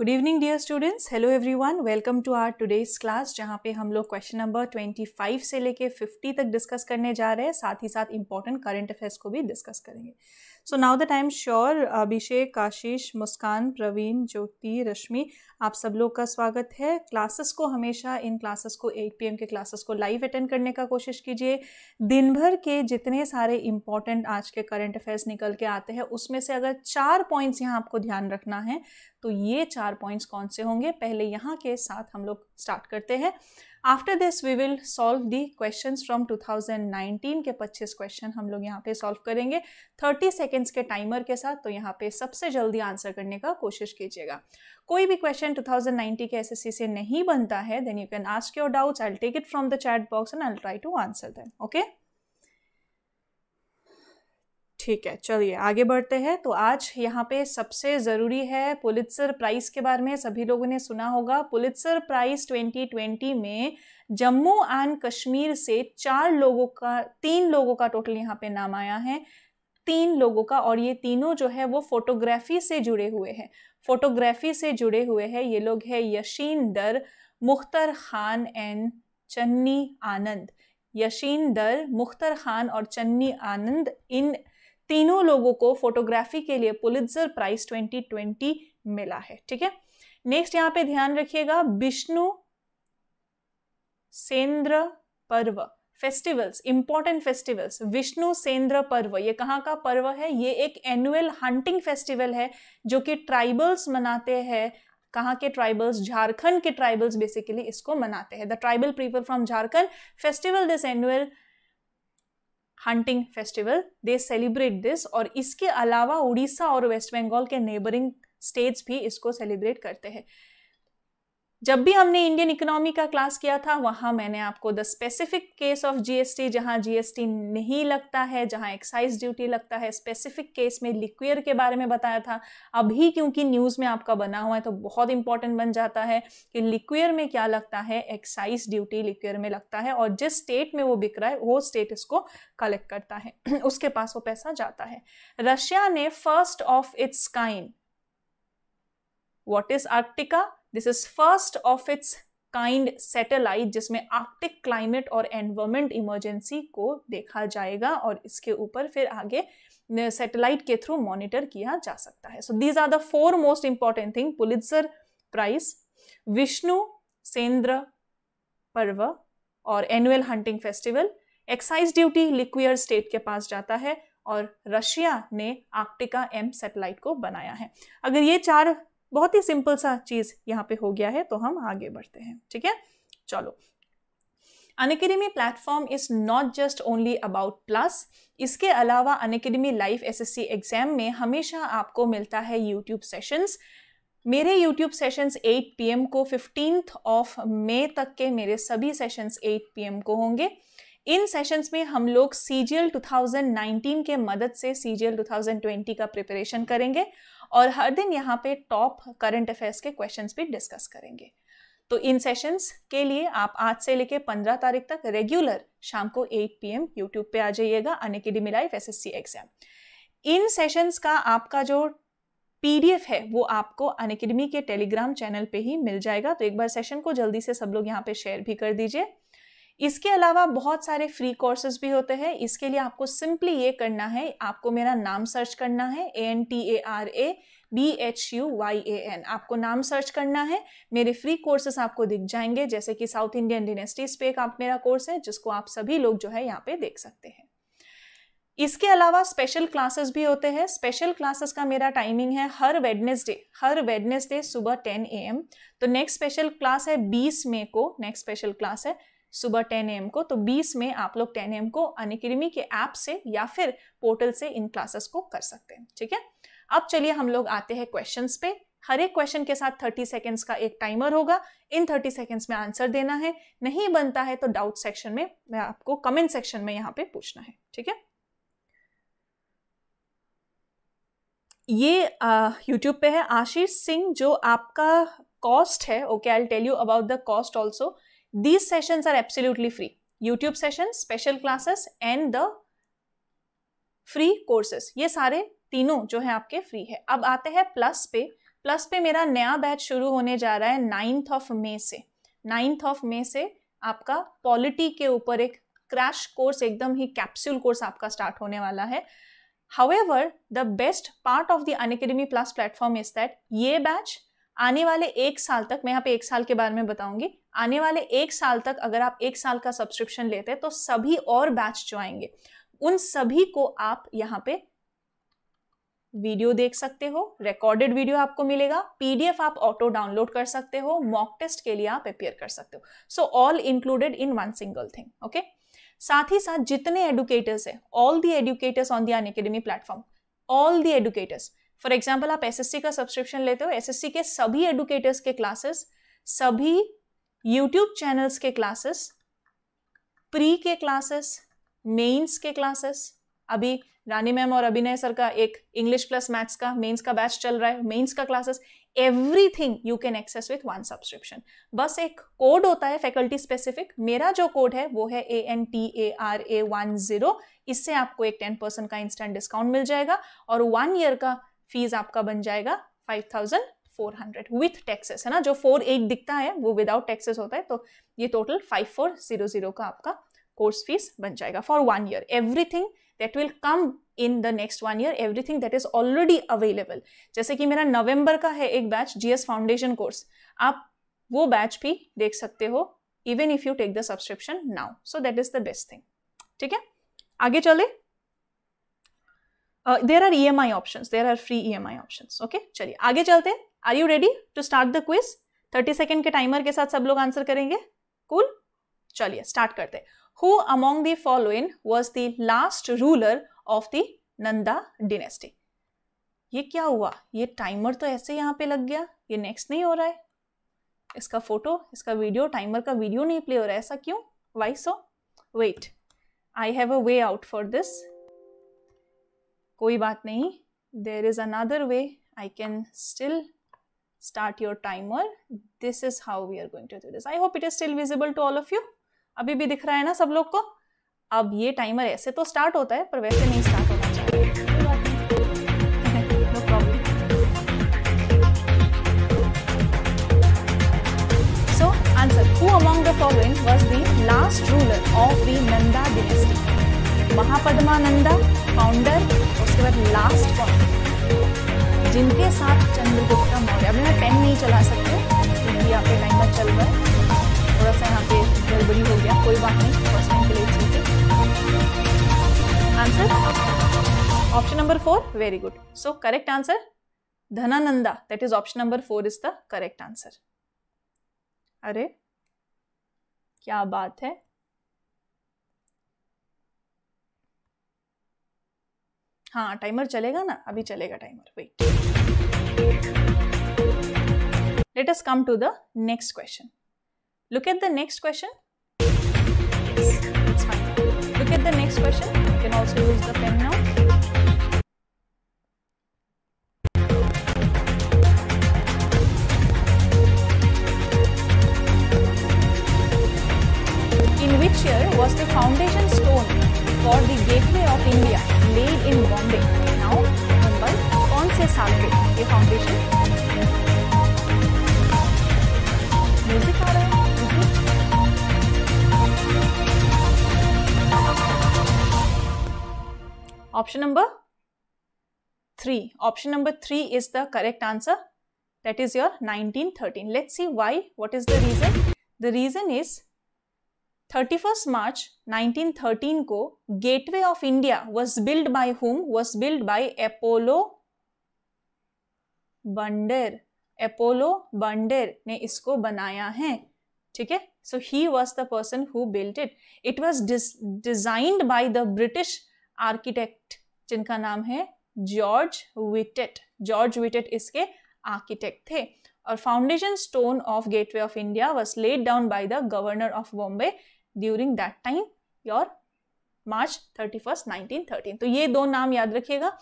Good evening dear students hello everyone welcome to our today's class जहाँ पे हम लोग क्वेश्चन नंबर 25 से लेके 50 तक डिस्कस करने जा रहे हैं साथ ही साथ इंपॉर्टेंट करंट अफेयर्स को भी डिस्कस करेंगे so now the time sure Abhishek Ashish Muskan Praveen Jyoti Rashmi आप सब लोग का स्वागत है क्लासेस को हमेशा इन क्लासेस को 8 पीएम के क्लासेस को लाइव अटेंड करने का कोशिश कीजिए दिन भर के जितने सारे इंपॉर्टेंट आज के करंट अफेयर्स निकल के आते हैं उसमें से अगर चार पॉइंट्स यहाँ आपको ध्यान रखना है तो ये चार पॉइंट्स कौन से होंगे पहले यहाँ के साथ हम लोग स्टार्ट करते हैं after this we will solve the question from 2019 के 25 क्वेश्चन हम लोग यहाँ पे सॉल्व करेंगे 30 सेकेंड्स के टाइमर के साथ तो यहाँ पे सबसे जल्दी आंसर करने का कोशिश कीजिएगा कोई भी क्वेश्चन 2019 के एस से नहीं बनता है then you can ask your doubts I take it from the chat box and I try to answer then okay ठीक है चलिए आगे बढ़ते हैं तो आज यहाँ पे सबसे ज़रूरी है पुलित्सर प्राइज़ के बारे में सभी लोगों ने सुना होगा पुलित्सर प्राइज़ 2020 में जम्मू एंड कश्मीर से चार लोगों का तीन लोगों का टोटल यहाँ पे नाम आया है तीन लोगों का और ये तीनों जो है वो फोटोग्राफी से जुड़े हुए हैं फोटोग्राफी से जुड़े हुए हैं ये लोग हैं यशीन दर मुख्तर खान एंड चन्नी आनंद यशीन दर मुख्तर खान और चन्नी आनंद इन तीनों लोगों को फोटोग्राफी के लिए पुलित्जर प्राइज 2020 मिला है ठीक है नेक्स्ट यहाँ पे ध्यान रखिएगा Vishnu Sendra Parv festivals important festivals Vishnu Sendra Parv ये कहाँ का पर्व है ये एक एनुअल हंटिंग फेस्टिवल है जो कि ट्राइबल्स मनाते हैं कहाँ के ट्राइबल्स झारखंड के ट्राइबल्स बेसिकली इसको मनाते हैं the tribal people from Jharkhand festival this annual hunting festival they celebrate this और इसके अलावा उड़ीसा और वेस्ट बंगाल के नेबरिंग स्टेट्स भी इसको सेलिब्रेट करते हैं जब भी हमने इंडियन इकोनॉमी का क्लास किया था वहां मैंने आपको the specific case of GST जहां जीएसटी नहीं लगता है जहां एक्साइज ड्यूटी लगता है स्पेसिफिक केस में लिक्वियर के बारे में बताया था अभी क्योंकि न्यूज़ में आपका बना हुआ है तो बहुत इंपॉर्टेंट बन जाता है कि लिक्वियर में क्या लगता है एक्साइज ड्यूटी लिक्वियर में लगता है और जिस स्टेट में वो बिक रहा है वो स्टेट इसको कलेक्ट करता है उसके पास वो पैसा जाता है रशिया ने first of its kind what is Arktika this is first of its kind satellite जिसमें आर्कटिक क्लाइमेट और एनवायरमेंट इमरजेंसी को देखा जाएगा और इसके ऊपर फिर आगे सैटेलाइट के थ्रू मॉनिटर किया जा सकता है so these are the four most important thing Pulitzer prize Vishnu Sendra Parv और annual hunting festival excise duty liquor state के पास जाता है और रशिया ने आर्कटिका एम सैटेलाइट को बनाया है अगर ये चार बहुत ही सिंपल सा चीज़ यहाँ पे हो गया है तो हम आगे बढ़ते हैं ठीक है चलो Unacademy platform is not just only about plus इसके अलावा अन लाइफ एसएससी एग्जाम में हमेशा आपको मिलता है यूट्यूब सेशंस मेरे यूट्यूब सेशंस 8 पीएम को फिफ्टींथ ऑफ मे तक के मेरे सभी सेशंस 8 पीएम को होंगे इन सेशंस में हम लोग सी जी 2019 के मदद से सी जी 2020 का प्रिपरेशन करेंगे और हर दिन यहाँ पे टॉप करंट अफेयर्स के क्वेश्चंस भी डिस्कस करेंगे तो इन सेशंस के लिए आप आज से लेके 15 तारीख तक रेगुलर शाम को 8 पीएम यूट्यूब पे आ जाइएगा Unacademy life SSC exam in sessions का आपका जो पीडीएफ है वो आपको अनकेडमी के टेलीग्राम चैनल पे ही मिल जाएगा तो एक बार सेशन को जल्दी से सब लोग यहाँ पे शेयर भी कर दीजिए इसके अलावा बहुत सारे फ्री कोर्सेज भी होते हैं इसके लिए आपको सिंपली ये करना है आपको मेरा नाम सर्च करना है A N T A R A B H U Y A N आपको नाम सर्च करना है मेरे फ्री कोर्सेस आपको दिख जाएंगे जैसे कि साउथ इंडियन डिनेस्टीज पे एक आप मेरा कोर्स है जिसको आप सभी लोग जो है यहाँ पे देख सकते हैं इसके अलावा स्पेशल क्लासेस भी होते हैं स्पेशल क्लासेस का मेरा टाइमिंग है हर वेडनेसडे हर वेडनेसडे सुबह 10 ए एम तो नेक्स्ट स्पेशल क्लास है 20 मई को नेक्स्ट स्पेशल क्लास है सुबह 10 एम को तो 20 में आप लोग 10 एम को अनकेडमी के ऐप से या फिर पोर्टल से इन क्लासेस को कर सकते हैं ठीक है अब चलिए हम लोग आते हैं क्वेश्चन पे हर एक क्वेश्चन के साथ 30 सेकेंड्स का एक टाइमर होगा इन 30 सेकेंड्स में आंसर देना है नहीं बनता है तो डाउट सेक्शन में मैं आपको कमेंट सेक्शन में यहाँ पे पूछना है ठीक है ये यूट्यूब पे है आशीष सिंह जो आपका कॉस्ट है okay I tell you about the cost also These sessions are absolutely free. YouTube sessions, special classes and the free courses. ये सारे तीनों जो है आपके फ्री है अब आते हैं प्लस पे प्लस पे मेरा नया बैच शुरू होने जा रहा है नाइन्थ ऑफ मे से नाइन्थ ऑफ मे से आपका पॉलिटी के ऊपर एक क्रैश कोर्स एकदम ही कैप्सूल कोर्स आपका स्टार्ट होने वाला है however the best part of the Unacademy plus platform is that ये बैच आने वाले एक साल तक मैं यहाँ पे एक साल के बारे में बताऊंगी आने वाले एक साल तक अगर आप एक साल का सब्सक्रिप्शन लेते हैं तो सभी और बैच जो आएंगे उन सभी को आप यहाँ पे वीडियो देख सकते हो रिकॉर्डेड वीडियो आपको मिलेगा पीडीएफ आप ऑटो डाउनलोड कर सकते हो मॉक टेस्ट के लिए आप अपेयर कर सकते हो so all included in one single thing okay साथ ही साथ जितने एडुकेटर्स है all the educators on the Unacademy platform all the educators for example आप एस का सब्सक्रिप्शन लेते हो एस के सभी एडुकेटर्स के क्लासेस सभी यूट्यूब चैनल्स के क्लासेस प्री के क्लासेस मेंस के क्लासेस अभी रानी मैम और अभिनय सर का एक इंग्लिश प्लस मैथ्स का मेंस का बैच चल रहा है मेंस का classes everything you can access with one subscription बस एक कोड होता है फैकल्टी स्पेसिफिक मेरा जो कोड है वो है A N T A R A one zero इससे आपको एक टेन परसेंट का इंस्टेंट डिस्काउंट मिल जाएगा और वन ईयर का फीस आपका बन जाएगा five thousand hundred with taxes है ना जो फोर एट दिखता है वो विदाउट टैक्सेस होता है तो ये टोटल फाइव फोर जीरो का आपका कोर्स फीस बन जाएगा for one year everything that will come in the next one year everything that is already available जैसे कि मेरा नवंबर का है एक बैच जीएस फाउंडेशन कोर्स आप वो बैच भी देख सकते हो even if you take the subscription now so that is the best thing ठीक है आगे चले there are E M I option there are free E M I option okay चलिए आगे चलते हैं are you ready to start the quiz thirty second के timer के साथ सब लोग आंसर करेंगे कूल चलिए स्टार्ट करते who among the following was the last ruler of the Nanda dynasty ये क्या हुआ ये टाइमर तो ऐसे यहाँ पे लग गया ये नेक्स्ट नहीं हो रहा है इसका फोटो इसका वीडियो टाइमर का वीडियो नहीं प्ले हो रहा है ऐसा क्यों why so wait I have a way out for this कोई बात नहीं there is another way I can still start your timer this is how we are going to do this i hope it is still visible to all of you abhi bhi dikh raha hai na sab log ko ab ye timer aise to start hota hai par waise nahi start hota hai So answer among the following was the last ruler of the Nanda dynasty? Mahapadma Nanda, founder, उसके बाद last one. जिनके साथ चंद्रगुप्ता मौर्य अभी मैं pen नहीं चला सकते क्योंकि यहाँ पे टाइमर चल रहा है थोड़ा सा यहाँ पे गड़बड़ी हो गया कोई बात नहीं फर्स्ट टाइम के लिए ठीक answer option number four very good so correct answer Dhanananda that is option number four is the correct answer अरे क्या बात है हाँ टाइमर चलेगा ना अभी चलेगा timer wait let us come to the next question look at the next question look at the next question can also use the pen now solve ये foundation Option number 3. Option number 3 is the correct answer. That is your 1913. Let's see why. What is the reason? The reason is 31st March 1913 Co. Gateway of India was built by whom? Was built by Apollo Bunder Apollo Bunder ने इसको बनाया है ठीक है so he was the person who built it it was designed by the British architect जिनका नाम है George Wittet George Wittet इसके आर्किटेक्ट थे और foundation stone of Gateway of India was laid down by the governor of Bombay during that time your March thirty first nineteen thirteen तो ये दो नाम याद रखिएगा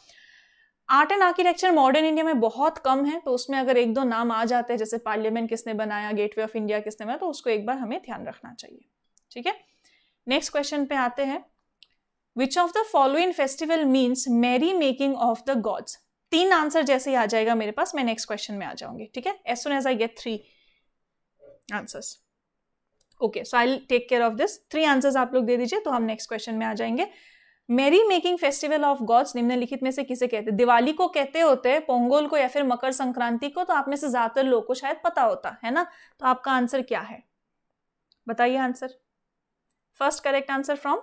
art and architecture modern India में बहुत कम है तो उसमें अगर एक दो नाम आ जाते हैं जैसे पार्लियामेंट किसने बनाया गेटवे ऑफ इंडिया किसने बनाया तो उसको एक बार हमें ध्यान रखना चाहिए ठीक है नेक्स्ट क्वेश्चन पे आते हैं which of the following festival means merry making of the gods तीन आंसर जैसे ही आ जाएगा मेरे पास मैं नेक्स्ट क्वेश्चन में आ जाऊंगी ठीक है as soon as I get three answers okay so I take care of this three answers आप लोग दे दीजिए तो हम नेक्स्ट क्वेश्चन में आ जाएंगे मेरी मेकिंग फेस्टिवल ऑफ गॉड्स निम्नलिखित में से किसे कहते हैं दिवाली को कहते होते हैं पोंगल को या फिर मकर संक्रांति को तो आप में से ज्यादातर लोग को शायद पता होता है ना तो आपका आंसर क्या है बताइए answer first correct answer from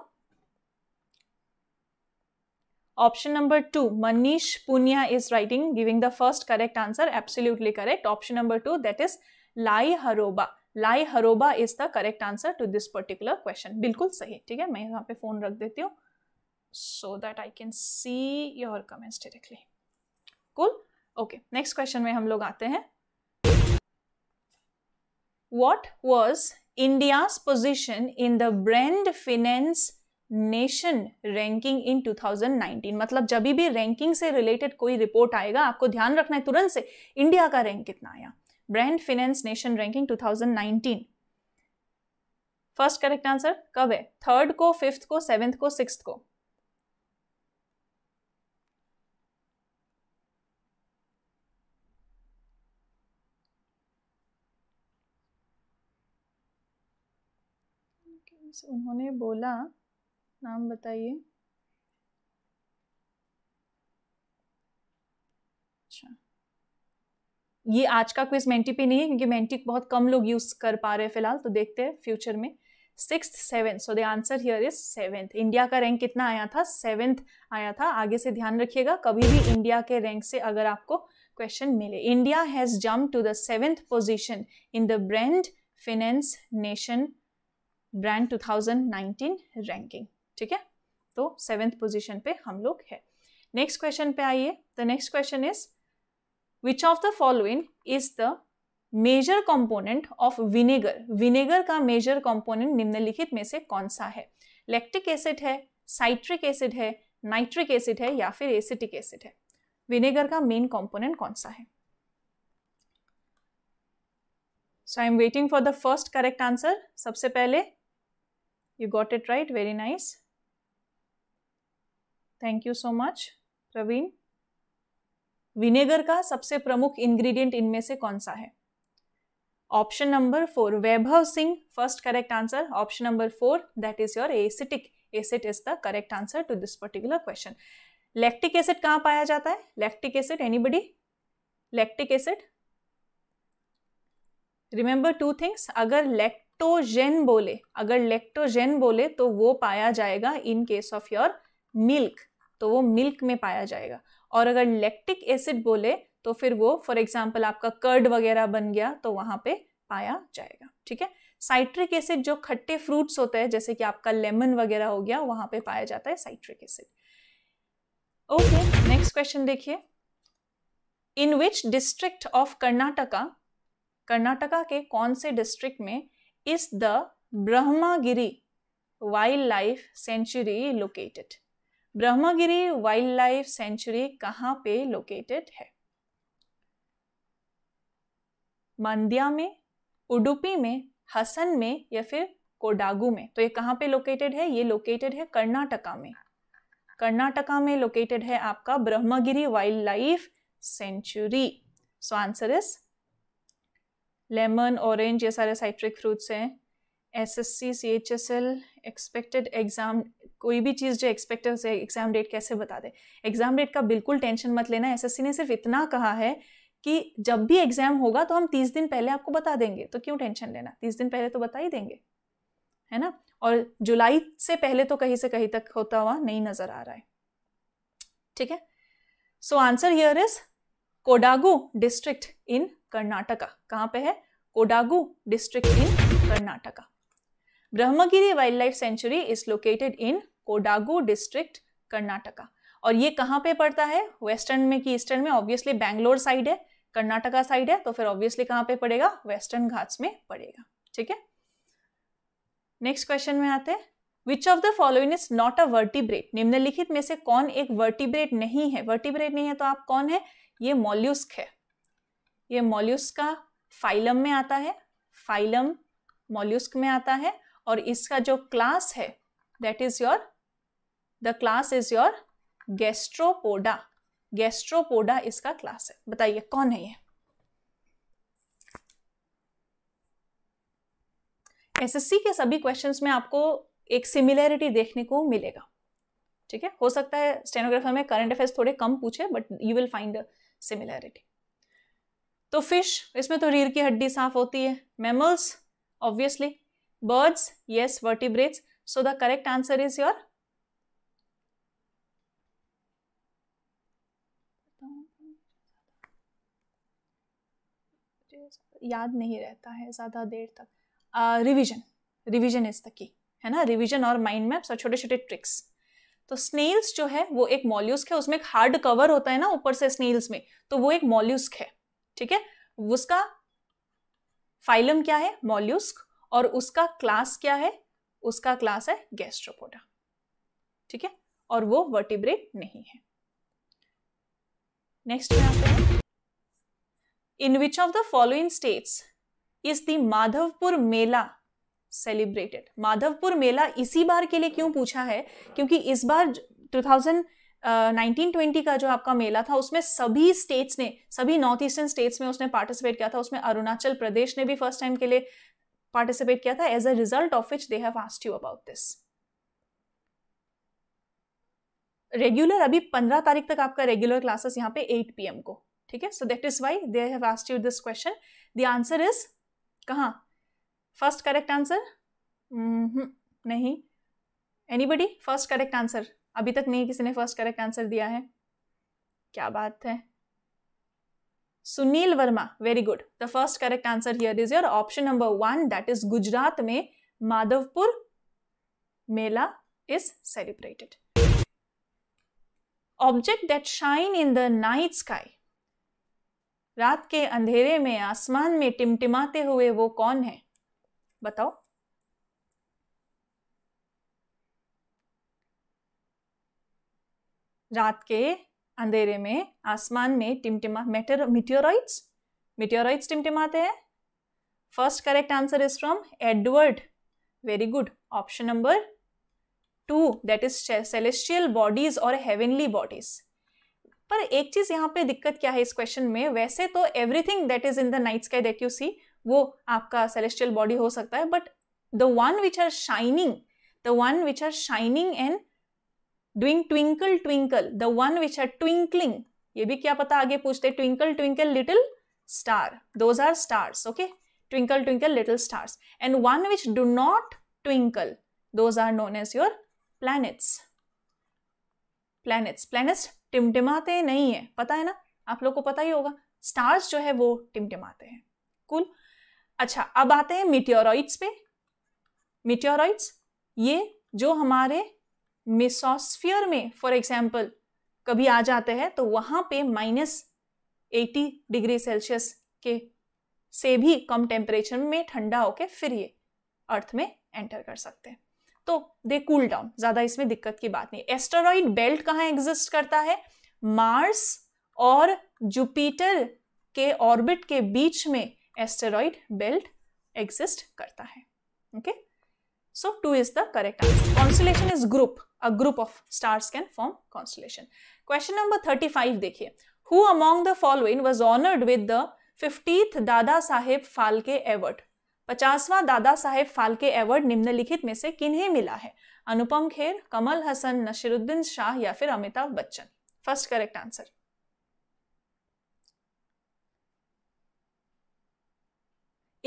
option number two Manish Punia is writing giving the first correct answer absolutely correct option number two that is Lai Haraoba Lai Haraoba is the correct answer to this particular question बिल्कुल सही ठीक है मैं यहाँ पे फोन रख देती हूँ so that I can see your comments directly. Cool? Okay, next question में हम लोग आते हैं What was India's position in the Brand Finance Nation ranking in 2019 मतलब जब भी ranking से related कोई report आएगा आपको ध्यान रखना है तुरंत से India का rank कितना आया Brand Finance Nation ranking 2019 first correct answer कब है थर्ड को फिफ्थ को सेवेंथ को सिक्स को फ्रेंड्स उन्होंने बोला नाम बताइए अच्छा ये आज का क्विज मेंटी पे नहीं है क्योंकि मेंटी बहुत कम लोग यूज कर पा रहे हैं फिलहाल तो देखते हैं फ्यूचर में six seven so the answer here is seventh India का रैंक कितना आया था सेवेंथ आया था आगे से ध्यान रखिएगा कभी भी इंडिया के रैंक से अगर आपको क्वेश्चन मिले India has jump to the seventh position in the brand finance nation brand 2019 ranking ठीक है तो सेवेंथ पोजीशन पे हम लोग है नेक्स्ट क्वेश्चन पे आइए the next question is which of the following is the major component of vinegar vinegar का मेजर कंपोनेंट निम्नलिखित में से कौन सा है लैक्टिक एसिड है साइट्रिक एसिड है नाइट्रिक एसिड है या फिर एसिटिक एसिड है विनेगर का मेन कंपोनेंट कौन सा है so I am waiting for the first correct answer सबसे पहले You got it right. Very nice. Thank you so much Praveen vinegar का सबसे प्रमुख इंग्रेडिएंट इनमें से कौन सा है option number four Vaibhav Singh first correct answer option number four that is your acetic acid is the correct answer to this particular question lactic acid कहाँ पाया जाता है lactic acid anybody lactic acid remember two things अगर lact लेक्टोजेन बोले अगर लेक्टोजेन बोले तो वो पाया जाएगा in case of your milk तो वो मिल्क में पाया जाएगा और अगर लैक्टिक एसिड बोले तो फिर वो फॉर एग्जाम्पल आपका कर्ड वगैरह बन गया तो वहां पे पाया जाएगा ठीक है साइट्रिक एसिड जो खट्टे फ्रूट्स होते हैं जैसे कि आपका लेमन वगैरह हो गया वहां पे पाया जाता है citric acid okay next question देखिए in which district of Karnataka Karnataka के कौन से डिस्ट्रिक्ट में the Brahmagiri wild life sanctuary located Brahmagiri wild life sanctuary कहाँ पे लोकेटेड है मांड्या में उडुपी में हसन में या फिर कोडागू में तो ये कहाँ पे लोकेटेड है ये लोकेटेड है कर्नाटका में कर्नाटका में लोकेटेड है आपका Brahmagiri wild life sanctuary so answer is lemon orange ये सारे साइट्रिक फ्रूट्स हैं S S C C H S L expected exam कोई भी चीज़ जो एक्सपेक्टेड से एग्ज़ाम डेट कैसे बता दे एग्ज़ाम डेट का बिल्कुल टेंशन मत लेना एस एस सी ने सिर्फ इतना कहा है कि जब भी एग्ज़ाम होगा तो हम तीस दिन पहले आपको बता देंगे तो क्यों टेंशन लेना तीस दिन पहले तो बता ही देंगे है ना और जुलाई से पहले तो कहीं से कहीं तक होता हुआ नहीं नज़र आ रहा है ठीक है so answer here is Kodagu district in Karnataka कहाँ पे है Kodagu district in Karnataka Brahmagiri wild life sanctuary is located in Kodagu district Karnataka और ये कहाँ पे पड़ता है वेस्टर्न में कि ईस्टर्न में ऑब्वियसली बैंगलोर साइड है कर्नाटका साइड है तो फिर ऑब्वियसली कहाँ पे पड़ेगा वेस्टर्न घाट्स में पड़ेगा ठीक है नेक्स्ट क्वेश्चन में आते हैं which of the following is not a vertebrate निम्नलिखित में से कौन एक वर्टिब्रेट नहीं है वर्टिब्रेट नहीं है तो आप कौन है ये मोल्यूस्क है ये मोल्यूस्का फाइलम में आता है फाइलम मोल्यूस्क में आता है और इसका जो क्लास है that is your the class is your gastropoda gastropoda इसका क्लास है बताइए कौन है ये एसएससी के सभी क्वेश्चंस में आपको एक सिमिलैरिटी देखने को मिलेगा ठीक है हो सकता है स्टेनोग्राफर में करंट अफेयर्स थोड़े कम पूछे but you will find similarity तो फिश इसमें तो रीढ़ की हड्डी साफ होती है mammals obviously birds yes vertebrates so the correct answer is your याद नहीं रहता है ज़्यादा देर तक revision revision is the key है ना रिवीजन और माइंड मैप्स और छोटे छोटे ट्रिक्स तो स्नेल्स जो है वो एक मॉल्यूस्क है उसमें एक हार्ड कवर होता है ना ऊपर से स्नेल्स में तो वो एक मॉल्यूस्क है ठीक है उसका फाइलम क्या है मोल्यूस्क और उसका क्लास क्या है उसका क्लास है गैस्ट्रोपोडा ठीक है और वो वर्टिब्रेट नहीं है next in which of the following states is the Madhavpur Mela celebrated Madhavpur Mela इसी बार के लिए क्यों पूछा है क्योंकि इस बार नाइनटीन ट्वेंटी का जो आपका मेला था उसमें सभी स्टेट्स ने सभी नॉर्थ ईस्टर्न स्टेट्स में उसने पार्टिसिपेट किया था उसमें अरुणाचल प्रदेश ने भी फर्स्ट टाइम के लिए पार्टिसिपेट किया था as a result of which they have asked you about this regular अभी पंद्रह तारीख तक आपका रेगुलर क्लासेस यहाँ पे एट पी को ठीक है so that is why they have asked you this question the answer is कहा फर्स्ट करेक्ट आंसर नहीं एनीबडी फर्स्ट करेक्ट आंसर अभी तक नहीं किसी ने फर्स्ट करेक्ट आंसर दिया है क्या बात है Sunil Verma very good the first correct answer here is your option number one that is Gujarat में Madhavpur Mela is celebrated object that shine in the night sky रात के अंधेरे में आसमान में टिमटिमाते हुए वो कौन है बताओ रात के अंधेरे में आसमान में टिमटिमा मेटर मिट्योराइट्स मिट्योराइट्स टिमटिमाते हैं first correct answer is from Edward very good option number two that is celestial bodies और हेवनली बॉडीज पर एक चीज यहाँ पे दिक्कत क्या है इस क्वेश्चन में वैसे तो everything that is in the night sky that you see वो आपका सेलेस्टियल बॉडी हो सकता है but the one which are shining the one which are shining and doing twinkle twinkle the one which are twinkling ये भी क्या पता आगे पूछते twinkle twinkle little star those are stars okay twinkle twinkle little stars and one which do not twinkle those are known as your planets planets planets टिमटिमाते नहीं है पता है ना आप लोग को पता ही होगा स्टार्स जो है वो टिमटिमाते हैं कुल cool. अच्छा अब आते हैं मिट्योरॉइड्स पे मिट्योरॉइड्स ये जो हमारे मिसोस्फियर में फॉर एग्जाम्पल कभी आ जाते हैं तो वहां पे माइनस एटी डिग्री सेल्सियस के से भी कम टेम्परेचर में ठंडा होके फिर ये अर्थ में एंटर कर सकते हैं तो दे कूल डाउन ज्यादा इसमें दिक्कत की बात नहीं एस्टेरॉइड बेल्ट कहाँ एग्जिस्ट करता है मार्स और जुपिटर के ऑर्बिट के बीच में एस्टेरॉइड बेल्ट एग्जिस्ट करता है okay so two is the correct answer constellation is group a group of stars can form constellation. Question number 35 देखिए Who among the following was honored with the 50th दादा साहेब Phalke award पचासवां दादा साहेब Phalke award निम्नलिखित में से किन्हें मिला है अनुपम खेर कमल हसन नसीरुद्दीन शाह या फिर Amitabh Bachchan first correct answer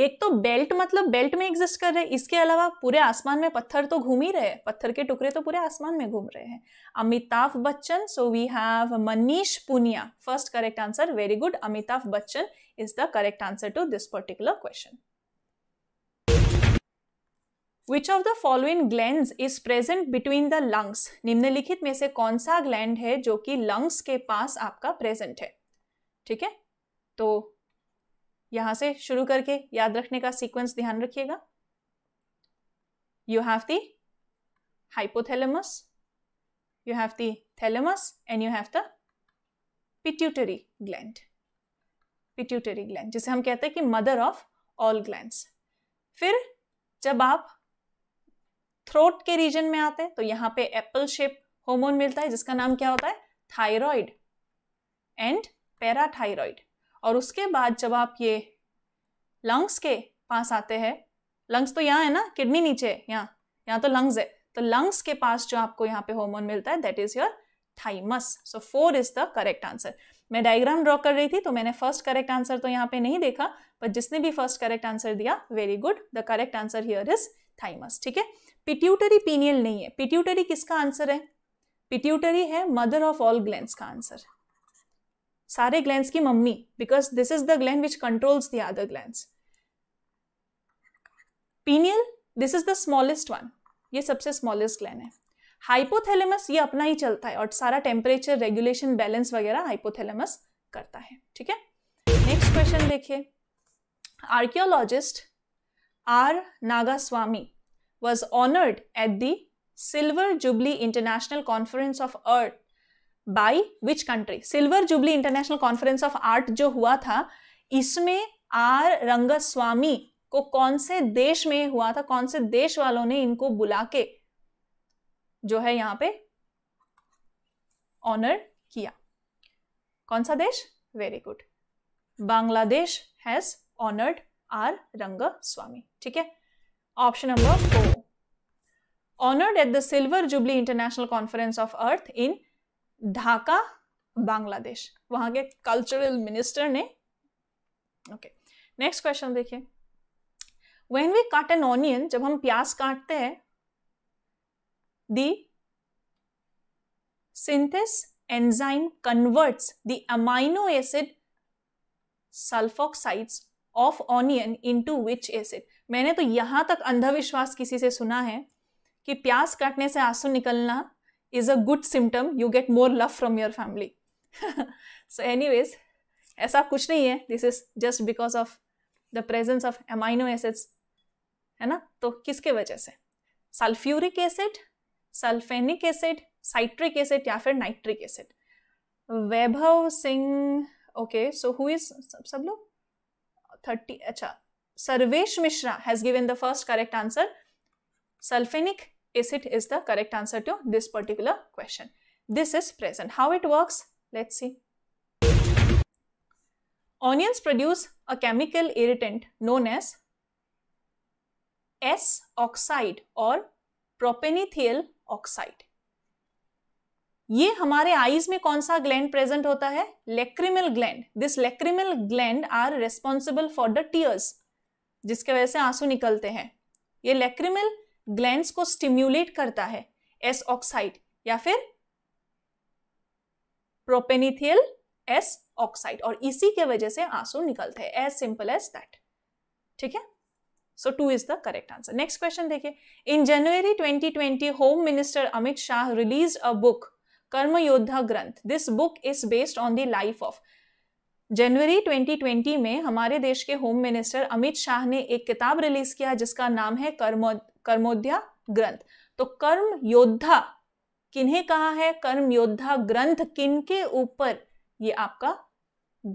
एक तो बेल्ट मतलब बेल्ट में एग्जिस्ट कर रहे हैं इसके अलावा पूरे आसमान में पत्थर तो घूम ही रहे पत्थर के टुकड़े तो पूरे आसमान में घूम रहे हैं Amitabh Bachchan so we have Manish Punia first correct answer very good Amitabh Bachchan is the correct answer to this particular question which of the following gland is present between the lungs निम्नलिखित में से कौन सा ग्लैंड है जो कि लंग्स के पास आपका प्रेजेंट है ठीक है तो यहां से शुरू करके याद रखने का सीक्वेंस ध्यान रखिएगा you have the hypothalamus, you have the thalamus and you have the pituitary gland pituitary gland जिसे हम कहते हैं कि मदर ऑफ ऑल ग्लैंड फिर जब आप थ्रोट के रीजन में आते हैं तो यहां पे एप्पल शेप होमोन मिलता है जिसका नाम क्या होता है थायराइड एंड पैराथायराइड और उसके बाद जब आप ये लंग्स के पास आते हैं लंग्स तो यहाँ है ना किडनी नीचे है यहाँ यहाँ तो लंग्स है तो लंग्स के पास जो आपको यहाँ पे होमोन मिलता है that is your thymus so four is the correct answer मैं डायग्राम ड्रॉ कर रही थी तो मैंने फर्स्ट करेक्ट आंसर तो यहाँ पे नहीं देखा पर जिसने भी फर्स्ट करेक्ट आंसर दिया very good the correct answer here is thymus ठीक है पिट्यूटरी पीनियल नहीं है पिट्यूटरी किसका आंसर है पिट्यूटरी है मदर ऑफ ऑल ग्लैंड का आंसर सारे ग्लैंड की mummy because this is the gland which controls the other gland pineal this is the smallest one ये सबसे स्मॉलेस्ट ग्लैंड है हाइपोथेलेमस ये अपना ही चलता है और सारा टेम्परेचर रेगुलेशन बैलेंस वगैरह हाइपोथेलेमस करता है ठीक है नेक्स्ट क्वेश्चन देखिए archaeologist R Nagaswamy Swamy was honoured at silver jubilee international conference of earth by which country silver jubilee international conference of art जो हुआ था इसमें आर रंगस्वामी को कौन से देश में हुआ था कौन से देश वालों ने इनको बुला के जो है यहां पे ऑनर किया कौन सा देश very good Bangladesh has honoured R Rang Swamy ठीक है option number four honoured at the silver jubilee international conference of earth in Dhaka Bangladesh वहां के कल्चरल मिनिस्टर ने ओके नेक्स्ट क्वेश्चन देखिए when we cut an onion जब हम प्याज काटते हैं the synthase enzyme converts the amino acid sulfoxides of onion into which acid मैंने तो यहां तक अंधविश्वास किसी से सुना है कि प्याज काटने से आंसू निकलना is a good symptom you get more love from your family so anyways ऐसा कुछ नहीं है this is just because of the presence of amino acids है ना तो किसके वजह से sulphuric acid sulfenic acid citric acid या फिर nitric acid Vaibhav Singh okay so who is सब सब लोग थर्टी अच्छा Sarvesh Mishra has given the first correct answer sulfenic acid is the correct answer to this particular question. This is present. How it works? Let's see. Onions produce a chemical irritant known as S oxide or propenethyl oxide. ये हमारे eyes में कौन सा gland present होता है lacrimal gland this lacrimal gland are responsible for the tears जिसके वजह से आंसू निकलते हैं ये लेक्रिमल ग्लैंड को स्टिम्यूलेट करता है एस ऑक्साइड या फिर प्रोपेनिथियल एस ऑक्साइड और इसी के वजह से आंसू निकलते हैं एज सिंपल एज दैट ठीक है so two is the correct answer next question देखिए in January 2020 home minister Amit Shah release a book Karma Yoddha Granth this book is based on the life of जनवरी 2020 में हमारे देश के होम मिनिस्टर अमित शाह ने एक किताब रिलीज किया जिसका नाम है कर्म कर्मोद्या ग्रंथ तो कर्म योद्धा किन्हें कहा है कर्म योद्धा ग्रंथ किन के ऊपर ये आपका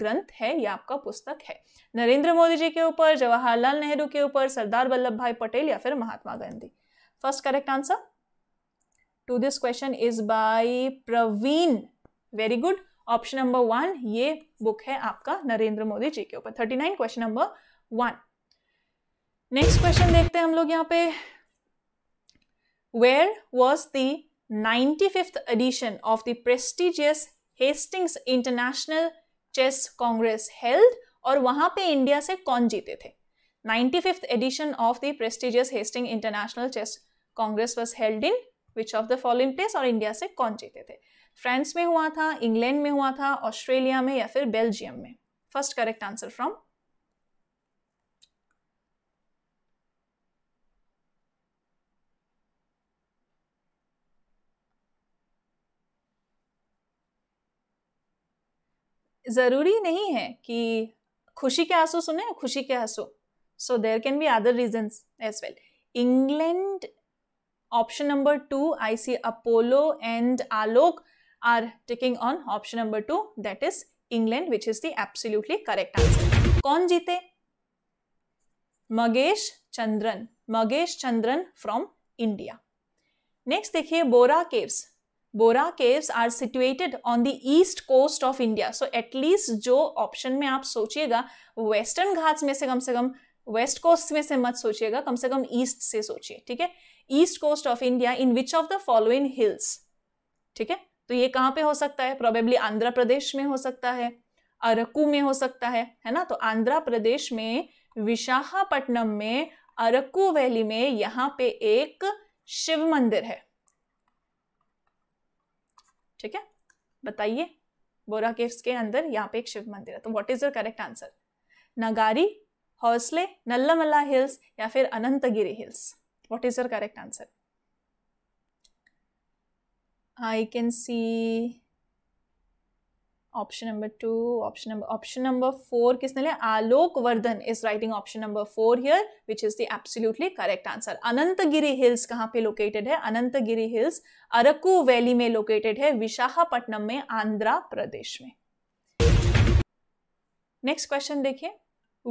ग्रंथ है या आपका पुस्तक है नरेंद्र मोदी जी के ऊपर जवाहरलाल नेहरू के ऊपर सरदार वल्लभ भाई पटेल या फिर Mahatma Gandhi first correct answer to this question is by Praveen very good option number one ये बुक है आपका नरेंद्र मोदी जी के ऊपर thirty nine question number one next question देखते हैं हम लोग यहाँ पे where was the the fifth edition of the prestigious Hastings international chess congress held और वहां पर इंडिया से कौन जीते थे fifth edition of the prestigious Hasting international chess congress was held in which of the following place और India से कौन जीते थे फ्रांस में हुआ था इंग्लैंड में हुआ था ऑस्ट्रेलिया में या फिर बेल्जियम में फर्स्ट करेक्ट आंसर फ्रॉम ज़रूरी नहीं है कि खुशी के आंसू सुने खुशी के आंसू so there can be other reason as well England option number two I see Apollo and Alok are taking on option number two that is England which is the absolutely correct answer कौन जीते Magesh Chandran Magesh Chandran from India next देखिए Borra caves Borra caves are situated on the east coast of India so at least जो ऑप्शन में आप सोचिएगा western Ghats में से कम से कम वेस्ट कोस्ट में से मत सोचिएगा कम से कम ईस्ट से सोचिए ठीक है east coast of India in which of the following hills ठीक है तो ये कहाँ पे हो सकता है प्रोबेबली आंध्र प्रदेश में हो सकता है अरकू में हो सकता है है ना तो आंध्र प्रदेश में विशाखापट्टनम में अरकू वैली में यहाँ पे एक शिव मंदिर है ठीक है बताइए बोरा केव्स के अंदर यहाँ पे एक शिव मंदिर है तो what is your correct answer Nagari Horsley Nallamala hills या फिर Ananthagiri hills what is your correct answer I can see option number two option number option number four किसने लिया Alok Vardhan is writing option number four here which is the absolutely correct answer Ananthagiri hills कहाँ पे located है Ananthagiri hills Araku valley में located है विशाखापट्टनम में आंध्र प्रदेश में next question देखिए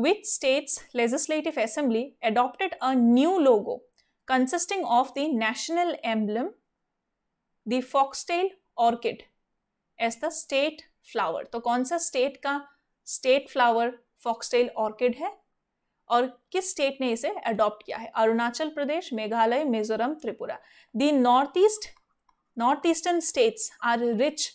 which states legislative assembly adopted a new logo consisting of the national emblem the orchid orchid the state flower तो कौन सा स्टेट का स्टेट फ्लावर फॉक्सटेल ऑर्किड है और किस स्टेट ने इसे अडॉप्ट किया है Arunachal Pradesh Meghalaya Mizoram Tripura the north east north eastern states are rich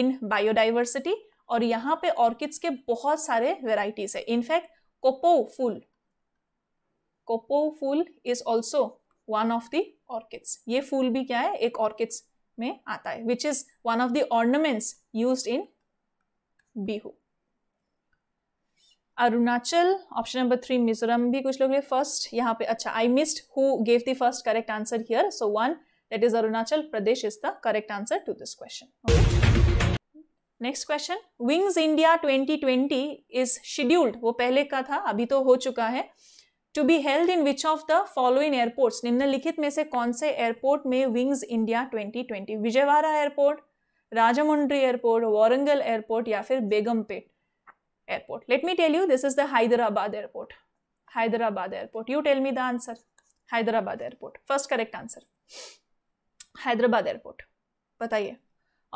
in biodiversity और यहाँ पे ऑर्किड्स के बहुत सारे वेराइटीज है in fact Kopou phool Kopou phool is also one of the orchids ये फूल भी क्या है एक ऑर्किड्स में आता है which is one of the ornaments use in Bihu Arunachal option number three Mizoram भी कुछ लोग फर्स्ट यहाँ पे अच्छा I missed who gave the first correct answer here so one that is Arunachal Pradesh is the correct answer to this question next question wings India 2020 is scheduled वो पहले का था अभी तो हो चुका है to be held in which of the following airports निम्नलिखित में से कौन से एयरपोर्ट में wings India 2020 Vijayawada airport Rajahmundry airport Warangal airport या फिर Begumpet airport let me tell you this is the Hyderabad airport Hyderabad airport you tell me the answer Hyderabad airport first correct answer Hyderabad airport बताइए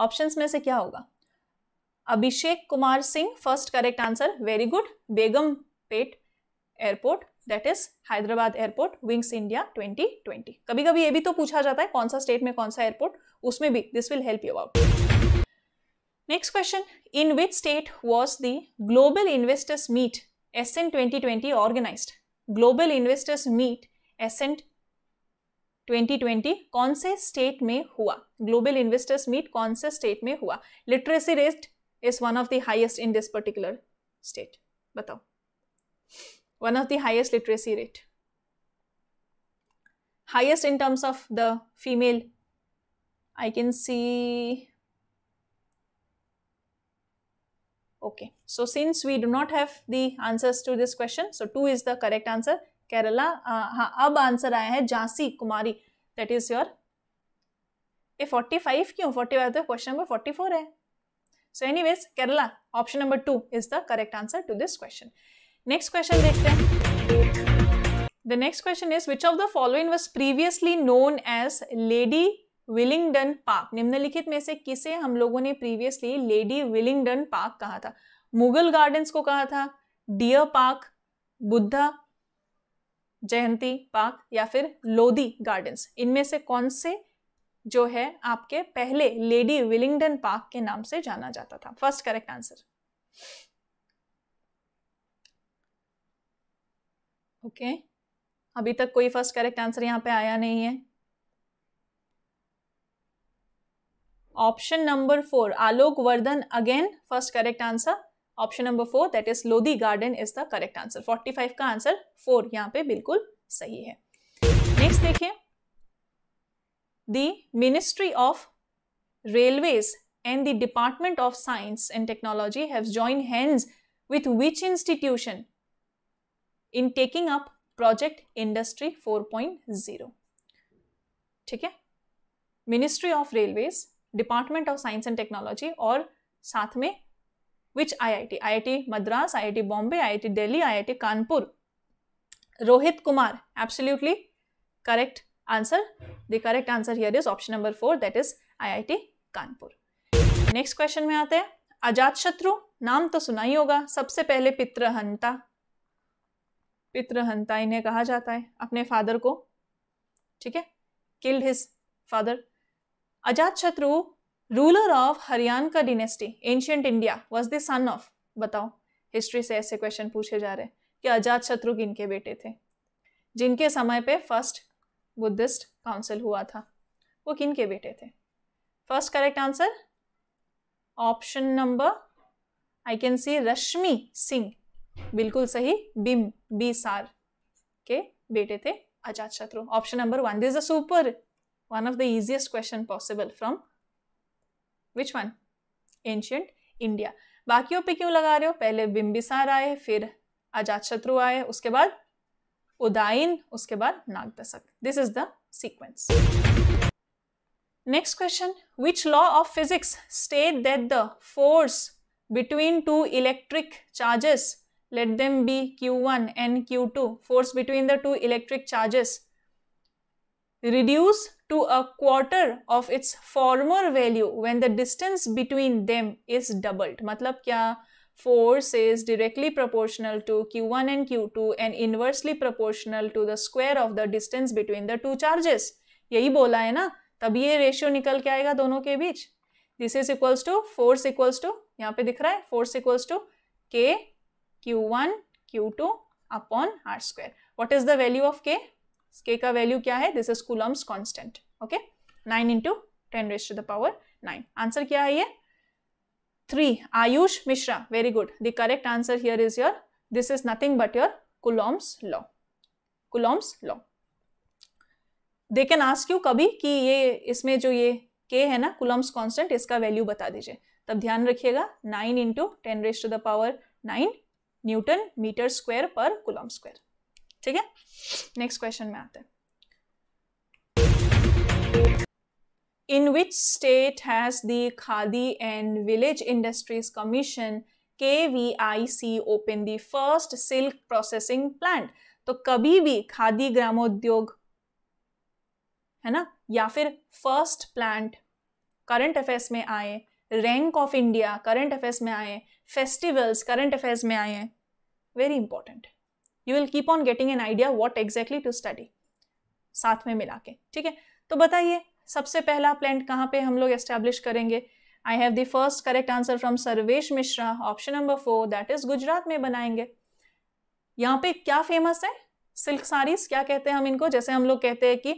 options में से क्या होगा Abhishek Kumar Singh first correct answer very good Begumpet airport that is Hyderabad airport wings India 2020 कभी कभी ये भी तो पूछा जाता है कौन सा स्टेट में कौन सा एयरपोर्ट उसमें भी this will help you out next question in which state was the global investors meet S N twenty twenty organise global investors meet S N 2020 कौन से स्टेट में हुआ ग्लोबल इन्वेस्टर्स मीट कौन से स्टेट में हुआ literacy rate is one of the highest in this particular state बताओ one of the highest literacy rate highest in terms of the female i can see okay so since we do not have the answers to this question so 2 is the correct answer kerala uh, ab answer aaya hai jhansi kumari that is your A 45 क्यों 45 तो question number 44 है so anyways kerala option number 2 is the correct answer to this question next question देखते हैं the next question is which of the following was previously known as lady Willingdon park निम्नलिखित में से किसे हम लोगों ने प्रीवियसली लेडी विलिंगडन पार्क कहा था मुगल गार्डन्स को कहा था deer park Buddha Jayanti park या फिर लोधी गार्डन्स इनमें से कौन से जो है आपके पहले लेडी विलिंगडन पार्क के नाम से जाना जाता था first correct answer okay okay. अभी तक कोई फर्स्ट करेक्ट आंसर यहाँ पे आया नहीं है option number four Alok Vardhan again first correct answer option number four that is Lodhi garden is the correct answer 45 का आंसर फोर यहाँ पे बिल्कुल सही है नेक्स्ट देखिए the ministry of railways and the department of science and technology have join hands with which institution in taking up project industry 4.0 ठीक है ministry of railways department of science and technology और साथ में which IIT IIT Madras IIT Bombay IIT Delhi IIT Kanpur Rohit Kumar absolutely the correct answer here is option number four that is I I T Kanpur next question में आते हैं अजात शत्रु नाम तो सुना ही होगा सबसे पहले हंता पितृहंता इन्हें कहा जाता है अपने फादर को ठीक है किल्ड हिज फादर अजात शत्रु रूलर ऑफ हरियाणा का dynasty ancient India was the son of बताओ हिस्ट्री से ऐसे क्वेश्चन पूछे जा रहे हैं कि अजात शत्रु किन के बेटे थे जिनके समय पे फर्स्ट बुद्धिस्ट काउंसिल हुआ था वो किन के बेटे थे first correct answer option number I can see Rashmi Singh बिल्कुल सही बी बी सार के बेटे थे Ajatashatru option number one this a super one of the easiest question possible from which one ancient India बाकियों पे क्यों लगा रहे हो पहले बिंबिसार आए फिर अजात शत्रु आए उसके बाद उदाइन उसके बाद Nagadashaka this is the sequence next question which law of physics state that the force between two electric charges let them be q1 and q2 force between the two electric charges reduce to a quarter of its former value when the distance between them is doubled मतलब क्या force is directly proportional to q1 and q2 and inversely proportional to the square of the distance between the two charges यही बोला है ना तब ये ratio निकल के आएगा दोनों के बीच this is equals to force equals to यहाँ पे दिख रहा है force equals to K Q1, Q2 upon R square what is the value of K K का वैल्यू क्या है this is coulomb's constant okay nine into ten raise to the power nine answer क्या है ये three Ayush Mishra very good the correct answer here is your this is nothing but your coulomb's law coulomb's law they can ask you कभी कि ये इसमें जो ये के है ना कुलम्स कांस्टेंट इसका वैल्यू बता दीजिए तब ध्यान रखिएगा nine into ten raise to the power nine newton metre square per coulomb square ठीक है नेक्स्ट क्वेश्चन में आते हैं in which state has the Khadi and village industries commission K V I C open the first silk processing plant तो कभी भी खादी ग्रामोद्योग है ना या फिर फर्स्ट प्लांट करंट अफेयर्स में आए rank of India current affairs में आए फेस्टिवल्स करंट अफेयर्स में आए very important you will keep on getting an idea what exactly to study साथ में मिला के ठीक है तो बताइए सबसे पहला प्लांट कहाँ पे हम लोग एस्टेब्लिश करेंगे I have the first correct answer from Sarvesh Mishra option number four that is Gujarat में बनाएंगे यहाँ पे क्या फेमस है सिल्क साड़ीज क्या कहते हैं हम इनको जैसे हम लोग कहते हैं कि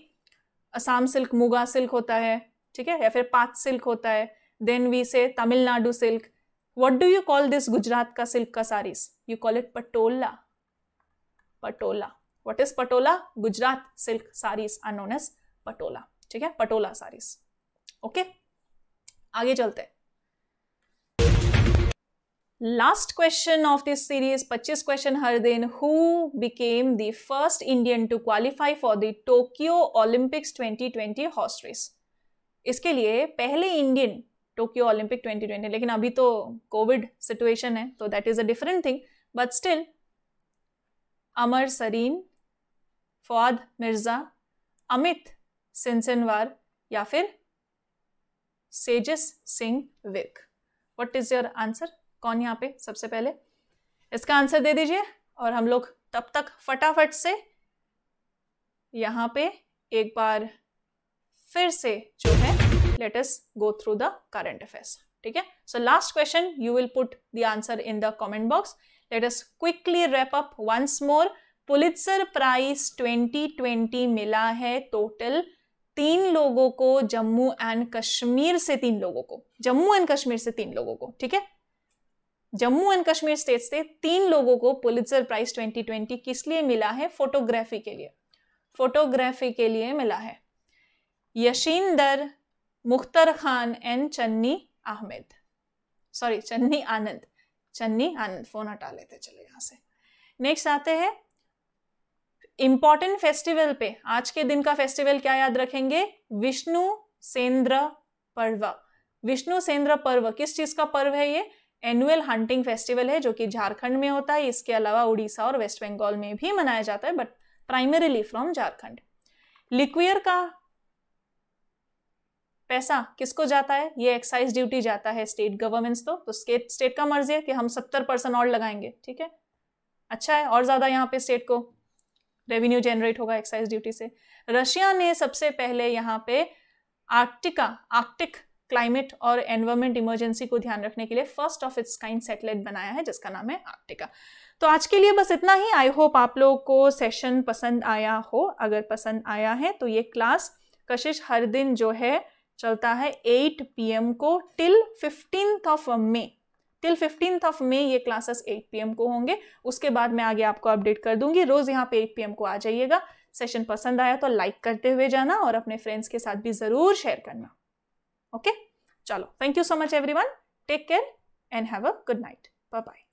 असम सिल्क मुगा सिल्क होता है ठीक है या फिर पात सिल्क होता है then we see Tamil Nadu silk what do you call this Gujarat का सिल्क का saris you call it Patola Patola what is Patola Gujarat silk saris are known as Patola ठीक है पटोला सारीज ओके आगे चलते last question of this series पच्चीस क्वेश्चन हर दिन who became the first Indian to qualify for the Tokyo Olympics 2020 twenty हॉस्ट्रेस इसके लिए पहले इंडियन टोक्यो ओलंपिक 2020 लेकिन अभी तो कोविड सिचुएशन है तो that is a different thing but still Amar Sareen Fouad Mirza Amit Sinsanwar या फिर Sejas Singh Virk what is your answer कौन यहाँ पे सबसे पहले इसका आंसर दे दीजिए और हम लोग तब तक फटाफट से यहाँ पे एक बार फिर से जो है let us go through the current affairs ठीक है so last question you will put the answer in the comment box let us quickly wrap up once more Pulitzer prize 2020 मिला है टोटल तीन लोगों को जम्मू एंड कश्मीर से तीन लोगों को जम्मू एंड कश्मीर से तीन लोगों को ठीक है जम्मू एंड कश्मीर स्टेट से तीन लोगों को पुलित्सर प्राइस 2020 किस लिए मिला है फोटोग्राफी के लिए फोटोग्राफी के लिए मिला है Yashinder Mukhtar Khan and Channi Ahmed. Sorry Channi Anand Channi Anand phone हटा लेते चले यहाँ से नेक्स्ट आते हैं इम्पॉर्टेंट फेस्टिवल पे आज के दिन का फेस्टिवल क्या याद रखेंगे विष्णु सेंद्र पर्व विष्णु सेंद्र पर्व किस चीज का पर्व है ये एनुअल हंटिंग फेस्टिवल है जो कि झारखंड में होता है इसके अलावा उड़ीसा और वेस्ट बंगाल में भी मनाया जाता है but primarily from Jharkhand liquor का पैसा किसको जाता है ये एक्साइज ड्यूटी जाता है स्टेट गवर्नमेंट्स तो, तो स्टेट स्टेट का मर्जी है कि हम सत्तर परसेंट और लगाएंगे ठीक है अच्छा है और ज़्यादा यहाँ पे स्टेट को रेवेन्यू जनरेट होगा एक्साइज ड्यूटी से रशिया ने सबसे पहले यहाँ पे आर्टिका आर्टिक क्लाइमेट और एनवायरमेंट इमरजेंसी को ध्यान रखने के लिए first of its kind satellite बनाया है जिसका नाम है आर्टिका तो आज के लिए बस इतना ही आई होप आप लोग को सेशन पसंद आया हो अगर पसंद आया है तो ये क्लास कशिश हर दिन जो है चलता है 8 पीएम को till fifteenth of May till fifteenth of May ये क्लासेस 8 पीएम को होंगे उसके बाद मैं आगे आपको अपडेट कर दूंगी रोज़ यहाँ पे 8 पीएम को आ जाइएगा सेशन पसंद आया तो लाइक करते हुए जाना और अपने फ्रेंड्स के साथ भी ज़रूर शेयर करना ओके चलो thank you so much every take care and have a good night bye bye